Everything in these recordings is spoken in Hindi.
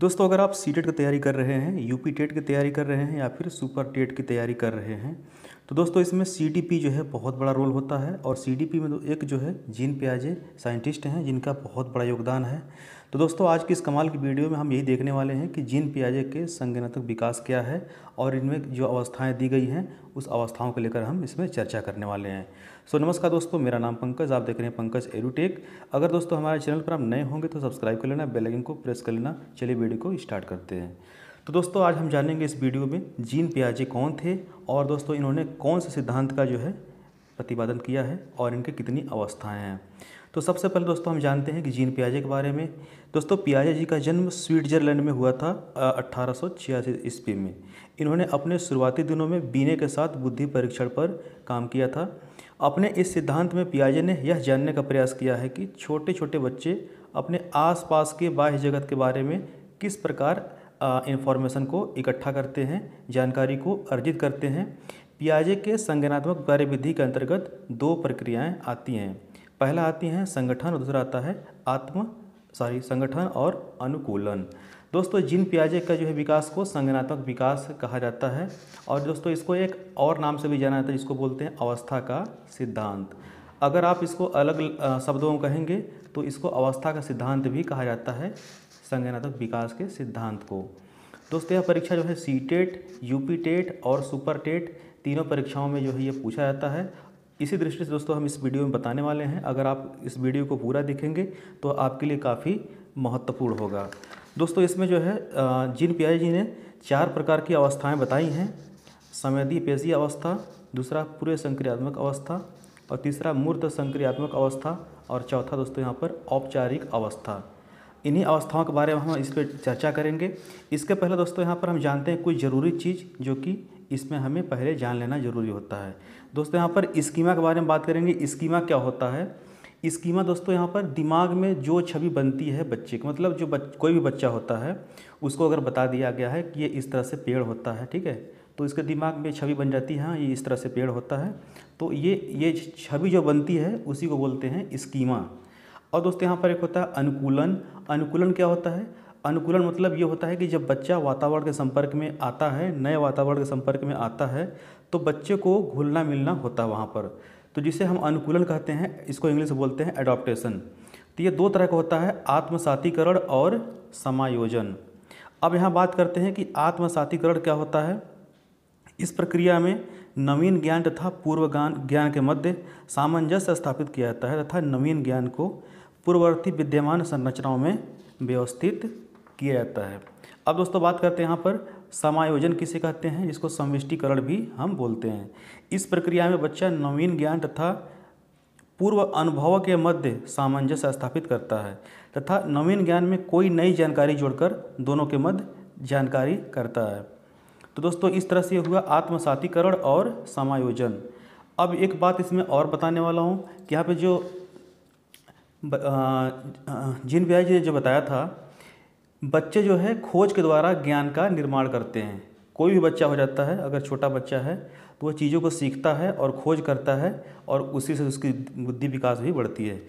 दोस्तों अगर आप सी टेट की तैयारी कर रहे हैं यूपी टेट की तैयारी कर रहे हैं या फिर सुपर टेट की तैयारी कर रहे हैं तो दोस्तों इसमें सी जो है बहुत बड़ा रोल होता है और सी में तो एक जो है जीन प्याजे साइंटिस्ट हैं जिनका बहुत बड़ा योगदान है तो दोस्तों आज की इस कमाल की वीडियो में हम यही देखने वाले हैं कि जीन पियाजे के संज्ञानात्मक विकास क्या है और इनमें जो अवस्थाएँ दी गई हैं उस अवस्थाओं को लेकर हम इसमें चर्चा करने वाले हैं सो so, नमस्कार दोस्तों मेरा नाम पंकज आप देख रहे हैं पंकज एरूटेक अगर दोस्तों हमारे चैनल पर आप नए होंगे तो सब्सक्राइब कर लेना बेलाइकन को प्रेस कर लेना चलिए वीडियो को स्टार्ट करते हैं तो दोस्तों आज हम जानेंगे इस वीडियो में जीन पियाजे कौन थे और दोस्तों इन्होंने कौन से सिद्धांत का जो है प्रतिपादन किया है और इनके कितनी अवस्थाएँ हैं तो सबसे पहले दोस्तों हम जानते हैं कि जीन पियाजे के बारे में दोस्तों पियाजे जी का जन्म स्विट्जरलैंड में हुआ था अट्ठारह ईस्वी में इन्होंने अपने शुरुआती दिनों में बीने के साथ बुद्धि परीक्षण पर काम किया था अपने इस सिद्धांत में पियाजे ने यह जानने का प्रयास किया है कि छोटे छोटे बच्चे अपने आसपास के बाह्य जगत के बारे में किस प्रकार इन्फॉर्मेशन को इकट्ठा करते हैं जानकारी को अर्जित करते हैं पियाजे के संज्ञानात्मक कार्यविधि के अंतर्गत दो प्रक्रियाएं आती हैं पहला आती है संगठन और दूसरा आता है आत्म सॉरी संगठन और अनुकूलन दोस्तों जिन प्याजे का जो है विकास को संज्ञानात्मक विकास कहा जाता है और दोस्तों इसको एक और नाम से भी जाना जाता है जिसको बोलते हैं अवस्था का सिद्धांत अगर आप इसको अलग शब्दों में कहेंगे तो इसको अवस्था का सिद्धांत भी कहा जाता है संगनात्मक विकास के सिद्धांत को दोस्तों यह परीक्षा जो है सी टेट टेट और सुपर टेट e तीनों परीक्षाओं में जो है ये पूछा जाता है इसी दृष्टि से दोस्तों हम इस वीडियो में बताने वाले हैं अगर आप इस वीडियो को पूरा देखेंगे तो आपके लिए काफ़ी महत्वपूर्ण होगा दोस्तों इसमें जो है जिन पियाई जी ने चार प्रकार की अवस्थाएं बताई हैं पेशी अवस्था दूसरा पूरे संक्रियात्मक अवस्था और तीसरा मूर्त संक्रियात्मक अवस्था और चौथा दोस्तों यहाँ पर औपचारिक अवस्था इन्हीं अवस्थाओं के बारे में हम इस पर चर्चा करेंगे इसके पहले दोस्तों यहाँ पर हम जानते हैं कुछ ज़रूरी चीज़ जो कि इसमें हमें पहले जान लेना ज़रूरी होता है दोस्तों यहाँ पर स्कीमा के बारे में बात करेंगे स्कीमा क्या होता है स्कीमा दोस्तों यहाँ पर दिमाग में जो छवि बनती है बच्चे को मतलब जो बच, कोई भी बच्चा होता है उसको अगर बता दिया गया है कि ये इस तरह से पेड़ होता है ठीक है तो इसके दिमाग में छवि बन जाती है हाँ ये इस तरह से पेड़ होता है तो ये ये छवि जो बनती है उसी को बोलते हैं स्कीमा और दोस्तों यहाँ पर एक होता है अनुकूलन अनुकूलन क्या होता है अनुकूलन मतलब ये होता है कि जब बच्चा वातावरण के संपर्क में आता है नए वातावरण के संपर्क में आता है तो बच्चे को घुलना मिलना होता है वहाँ पर तो जिसे हम अनुकूलन कहते हैं इसको इंग्लिश बोलते हैं एडॉप्टेशन तो ये दो तरह का होता है आत्मसातीकरण और समायोजन अब यहाँ बात करते हैं कि आत्मसातीकरण क्या होता है इस प्रक्रिया में नवीन ज्ञान तथा पूर्व ज्ञान ज्ञान के मध्य सामंजस्य स्थापित किया जाता है तथा नवीन ज्ञान को पूर्ववर्ती विद्यमान संरचनाओं में व्यवस्थित किया जाता है अब दोस्तों बात करते हैं यहाँ पर समायोजन किसे कहते हैं जिसको समविष्टिकरण भी हम बोलते हैं इस प्रक्रिया में बच्चा नवीन ज्ञान तथा पूर्व अनुभवों के मध्य सामंजस्य स्थापित करता है तथा नवीन ज्ञान में कोई नई जानकारी जोड़कर दोनों के मध्य जानकारी करता है तो दोस्तों इस तरह से हुआ आत्मसातीकरण और समायोजन अब एक बात इसमें और बताने वाला हूँ कि यहाँ पे जो जिन व्याज ने जो बताया था बच्चे जो है खोज के द्वारा ज्ञान का निर्माण करते हैं कोई भी बच्चा हो जाता है अगर छोटा बच्चा है तो वह चीज़ों को सीखता है और खोज करता है और उसी से उसकी बुद्धि विकास भी बढ़ती है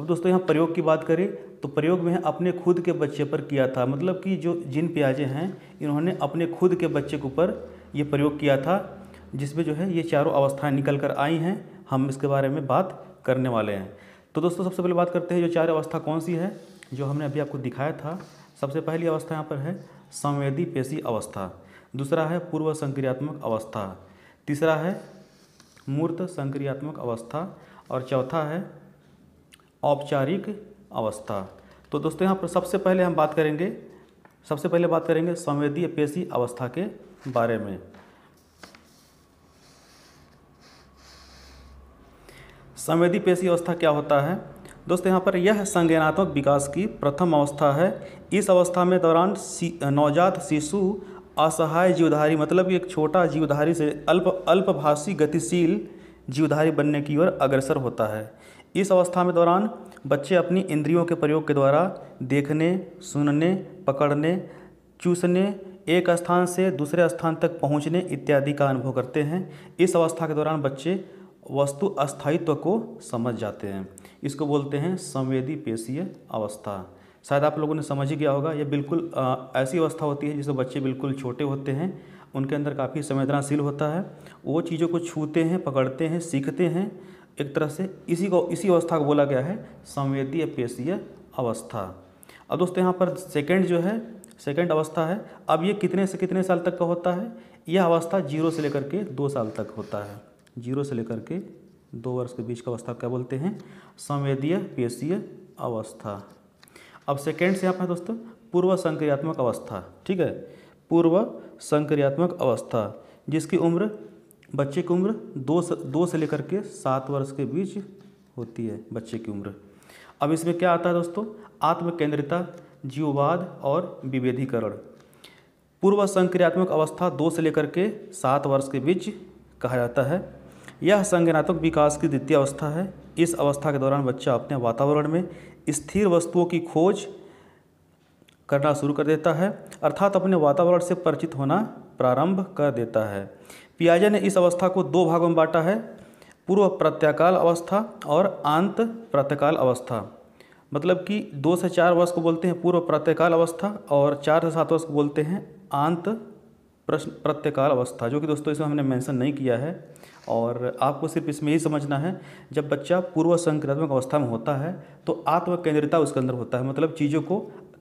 अब दोस्तों यहाँ प्रयोग की बात करें तो प्रयोग में अपने खुद के बच्चे पर किया था मतलब कि जो जिन प्याजे हैं इन्होंने अपने खुद के बच्चे के ऊपर ये प्रयोग किया था जिसमें जो है ये चारों अवस्थाएं निकल कर आई हैं हम इसके बारे में बात करने वाले हैं तो दोस्तों सबसे पहले बात करते हैं जो चार अवस्था कौन सी है जो हमने अभी आपको दिखाया था सबसे पहली अवस्था यहाँ पर है संवेदी पेशी अवस्था दूसरा है पूर्व संक्रियात्मक अवस्था तीसरा है मूर्त संक्रियात्मक अवस्था और चौथा है औपचारिक अवस्था तो दोस्तों यहाँ पर सबसे पहले हम बात करेंगे सबसे पहले बात करेंगे संवेदी पेशी अवस्था के बारे में संवेदी पेशी अवस्था क्या होता है दोस्तों यहाँ पर यह संज्ञानात्मक विकास की प्रथम अवस्था है इस अवस्था में दौरान नवजात शिशु असहाय जीवधारी मतलब एक छोटा जीवधारी से अल्प अल्पभाषी गतिशील जीवधारी बनने की ओर अग्रसर होता है इस अवस्था में दौरान बच्चे अपनी इंद्रियों के प्रयोग के द्वारा देखने सुनने पकड़ने चूसने एक स्थान से दूसरे स्थान तक पहुंचने इत्यादि का अनुभव करते हैं इस अवस्था के दौरान बच्चे वस्तु अस्थायित्व को समझ जाते हैं इसको बोलते हैं संवेदी पेशीय अवस्था शायद आप लोगों ने समझ ही गया होगा ये बिल्कुल आ, ऐसी अवस्था होती है जिसमें बच्चे बिल्कुल छोटे होते हैं उनके अंदर काफ़ी संवेदनाशील होता है वो चीज़ों को छूते हैं पकड़ते हैं सीखते हैं एक तरह से इसी को इसी अवस्था को बोला गया है संवेदी पेशीय अवस्था अब दोस्तों यहाँ पर सेकेंड जो है सेकेंड अवस्था है अब ये कितने से कितने साल तक का होता है यह अवस्था जीरो से लेकर के दो साल तक होता है जीरो से लेकर के दो वर्ष के बीच का अवस्था क्या बोलते हैं संवेदीय पेशीय अवस्था अब सेकेंड से आप हैं दोस्तों पूर्व संक्रियात्मक अवस्था ठीक है पूर्व संक्रियात्मक अवस्था जिसकी उम्र बच्चे की उम्र दो स, दो से लेकर के सात वर्ष के बीच होती है बच्चे की उम्र अब इसमें क्या आता है दोस्तों आत्मकेंद्रिता जीववाद और विभेदीकरण पूर्व संक्रियात्मक अवस्था दो से लेकर के सात वर्ष के बीच कहा जाता है यह संज्ञानात्मक विकास की द्वितीय अवस्था है इस अवस्था के दौरान बच्चा अपने वातावरण में स्थिर वस्तुओं की खोज करना शुरू कर देता है अर्थात अपने वातावरण से परिचित होना प्रारंभ कर देता है पियाजे ने इस अवस्था को दो भागों में बांटा है पूर्व प्रत्याकाल अवस्था और आंत प्रत्यकाल अवस्था मतलब कि दो से चार वर्ष को बोलते हैं पूर्व प्रत्यकाल अवस्था और चार से सात वर्ष को बोलते हैं आंत प्रश्न प्रत्यकाल अवस्था जो कि दोस्तों इसमें हमने मेंशन नहीं किया है और आपको सिर्फ इसमें यही समझना है जब बच्चा पूर्व संक्रात्मक अवस्था में होता है तो आत्मकेंद्रिता उसके अंदर होता है मतलब चीज़ों को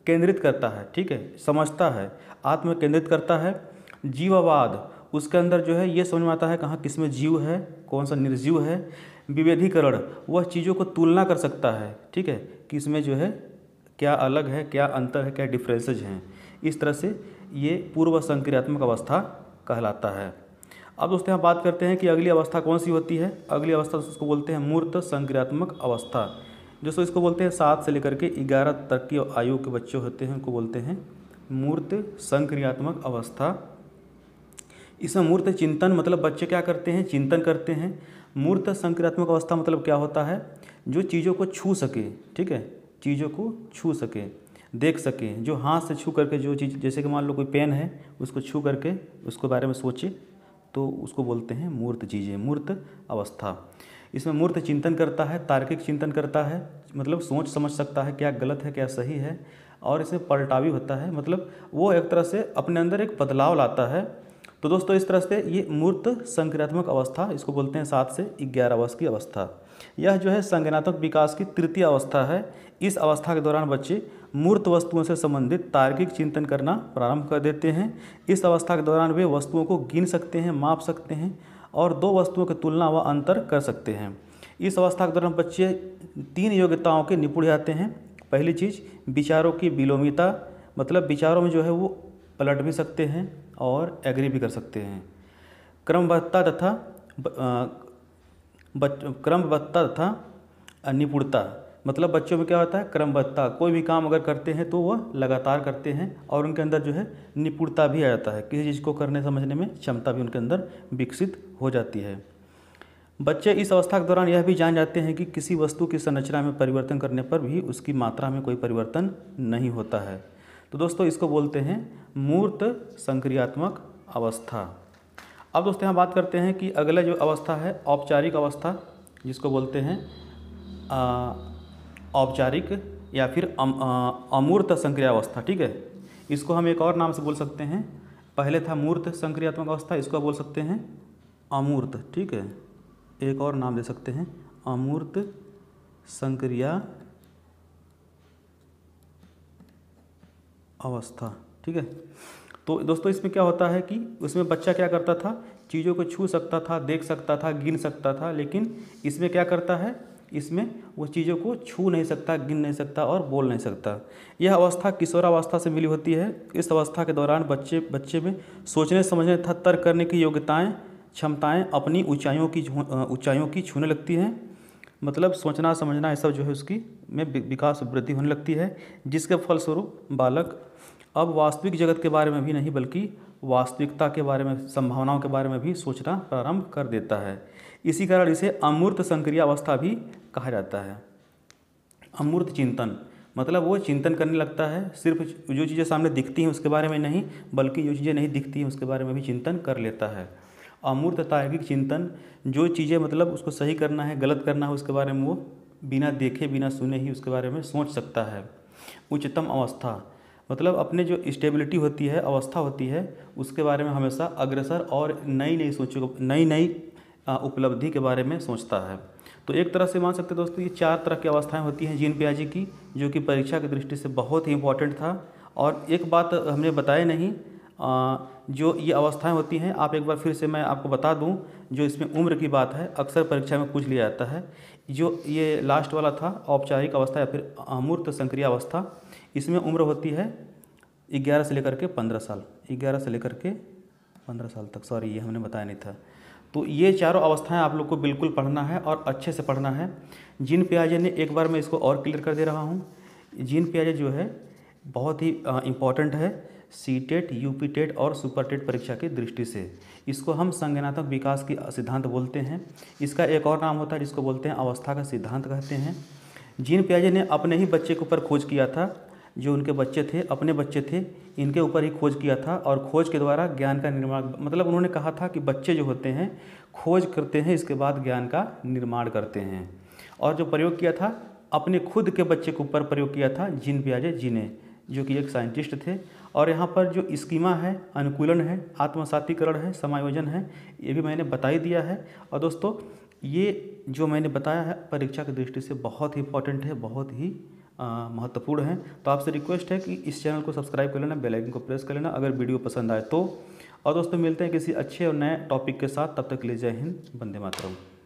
केंद्रित करता है ठीक है समझता है आत्म केंद्रित करता है जीववाद उसके अंदर जो है ये समझ में आता है कहाँ किस में जीव है कौन सा निर्जीव है विवेधीकरण वह चीज़ों को तुलना कर सकता है ठीक है कि इसमें जो है क्या अलग है क्या अंतर है क्या डिफ्रेंसेज हैं इस तरह से ये पूर्व संक्रियात्मक अवस्था कहलाता है अब दोस्तों यहाँ बात करते हैं कि अगली अवस्था कौन सी होती है अगली अवस्था उसको बोलते हैं मूर्त संक्रियात्मक अवस्था जो इसको बोलते हैं सात से लेकर के ग्यारह तक की आयु के बच्चे होते हैं उनको बोलते हैं मूर्त संक्रियात्मक अवस्था इसमें मूर्त चिंतन मतलब बच्चे क्या करते हैं चिंतन करते हैं मूर्त संक्रियात्मक अवस्था मतलब क्या होता है जो चीज़ों को छू सके ठीक है चीज़ों को छू सके देख सके जो हाथ से छू करके जो चीज़ जैसे कि मान लो कोई पेन है उसको छू करके उसको बारे में सोचे तो उसको बोलते हैं मूर्त चीज़ें मूर्त अवस्था इसमें मूर्त चिंतन करता है तार्किक चिंतन करता है मतलब सोच समझ सकता है क्या गलत है क्या सही है और इसमें पलटावी होता है मतलब वो एक तरह से अपने अंदर एक बदलाव लाता है तो दोस्तों इस तरह से ये मूर्त संक्रियात्मक अवस्था इसको बोलते हैं सात से ग्यारह वर्ष की अवस्था यह जो है संज्ञानात्मक विकास की तृतीय अवस्था है इस अवस्था के दौरान बच्चे मूर्त वस्तुओं से संबंधित तार्किक चिंतन करना प्रारंभ कर देते हैं इस अवस्था के दौरान वे वस्तुओं को गिन सकते हैं माप सकते हैं और दो वस्तुओं की तुलना व अंतर कर सकते हैं इस अवस्था के दौरान बच्चे तीन योग्यताओं के निपुण जाते हैं पहली चीज़ विचारों की विलोमिता मतलब विचारों में जो है वो पलट भी सकते हैं और एग्री भी कर सकते हैं क्रमबद्धता तथा क्रमबद्धता तथा निपुणता मतलब बच्चों में क्या होता है क्रमबद्धता कोई भी काम अगर करते हैं तो वह लगातार करते हैं और उनके अंदर जो है निपुणता भी आ जाता है किसी चीज़ को करने समझने में क्षमता भी उनके अंदर विकसित हो जाती है बच्चे इस अवस्था के दौरान यह भी जान जाते हैं कि किसी वस्तु की संरचना में परिवर्तन करने पर भी उसकी मात्रा में कोई परिवर्तन नहीं होता है तो दोस्तों इसको बोलते हैं मूर्त संक्रियात्मक अवस्था अब दोस्तों यहाँ बात करते हैं कि अगला जो अवस्था है औपचारिक अवस्था जिसको बोलते हैं औपचारिक या फिर अमूर्त संक्रिया अवस्था ठीक है इसको हम एक और नाम से बोल सकते हैं पहले था मूर्त संक्रियात्मक अवस्था इसको बोल सकते हैं अमूर्त ठीक है एक और नाम दे सकते हैं अमूर्त संक्रिया अवस्था ठीक है तो दोस्तों इसमें क्या होता है कि उसमें बच्चा क्या करता था चीज़ों को छू सकता था देख सकता था गिन सकता था लेकिन इसमें क्या करता है इसमें वो चीज़ों को छू नहीं सकता गिन नहीं सकता और बोल नहीं सकता यह अवस्था किशोरावस्था से मिली होती है इस अवस्था के दौरान बच्चे बच्चे में सोचने समझने तथा तर्क करने की योग्यताएँ क्षमताएँ अपनी ऊंचाइयों की ऊंचाइयों की छूने लगती हैं मतलब सोचना समझना ये सब जो है उसकी में विकास वृद्धि होने लगती है जिसके फलस्वरूप बालक अब वास्तविक जगत के बारे में भी नहीं बल्कि वास्तविकता के बारे में संभावनाओं के बारे में भी सोचना प्रारंभ कर देता है इसी कारण इसे अमूर्त संक्रिय अवस्था भी कहा जाता है अमूर्त चिंतन मतलब वो चिंतन करने लगता है सिर्फ जो चीज़ें सामने दिखती हैं उसके बारे में नहीं बल्कि जो चीज़ें नहीं दिखती हैं उसके बारे में भी चिंतन कर लेता है अमूर्त तार्किक चिंतन जो चीज़ें मतलब उसको सही करना है गलत करना है उसके बारे में वो बिना देखे बिना सुने ही उसके बारे में सोच सकता है उच्चतम अवस्था मतलब अपने जो स्टेबिलिटी होती है अवस्था होती है उसके बारे में हमेशा अग्रसर और नई नई सोचों नई नई उपलब्धि के बारे में सोचता है तो एक तरह से मान सकते हैं दोस्तों ये चार तरह की अवस्थाएं होती हैं जीन प्याजी की जो कि परीक्षा की दृष्टि से बहुत ही इंपॉर्टेंट था और एक बात हमने बताया नहीं जो ये अवस्थाएं होती हैं आप एक बार फिर से मैं आपको बता दूं जो इसमें उम्र की बात है अक्सर परीक्षा में पूछ लिया जाता है जो ये लास्ट वाला था औपचारिक अवस्था या फिर अमूर्त संक्रिय अवस्था इसमें उम्र होती है ग्यारह से लेकर के पंद्रह साल ग्यारह से लेकर के पंद्रह साल तक सॉरी ये हमने बताया नहीं था तो ये चारों अवस्थाएं आप लोग को बिल्कुल पढ़ना है और अच्छे से पढ़ना है जिन प्याजे ने एक बार मैं इसको और क्लियर कर दे रहा हूँ जिन प्याजे जो है बहुत ही इम्पॉर्टेंट है सी टेट पी टेट और सुपर टेट परीक्षा की दृष्टि से इसको हम संज्ञानात्मक विकास की सिद्धांत बोलते हैं इसका एक और नाम होता है जिसको बोलते हैं अवस्था का सिद्धांत कहते हैं जीन प्याजे ने अपने ही बच्चे के ऊपर खोज किया था जो उनके बच्चे थे अपने बच्चे थे इनके ऊपर ही खोज किया था और खोज के द्वारा ज्ञान का निर्माण मतलब उन्होंने कहा था कि बच्चे जो होते हैं खोज करते हैं इसके बाद ज्ञान का निर्माण करते हैं और जो प्रयोग किया था अपने खुद के बच्चे के ऊपर प्रयोग किया था जिन प्याजे जी ने जो कि एक साइंटिस्ट थे और यहाँ पर जो स्कीमा है अनुकूलन है आत्मसातीकरण है समायोजन है ये भी मैंने बता ही दिया है और दोस्तों ये जो मैंने बताया है परीक्षा की दृष्टि से बहुत ही इंपॉर्टेंट है बहुत ही महत्वपूर्ण है तो आपसे रिक्वेस्ट है कि इस चैनल को सब्सक्राइब कर लेना बेलाइकन को प्रेस कर लेना अगर वीडियो पसंद आए तो और दोस्तों मिलते हैं किसी अच्छे और नए टॉपिक के साथ तब तक ले जय हिंद बंदे मातरम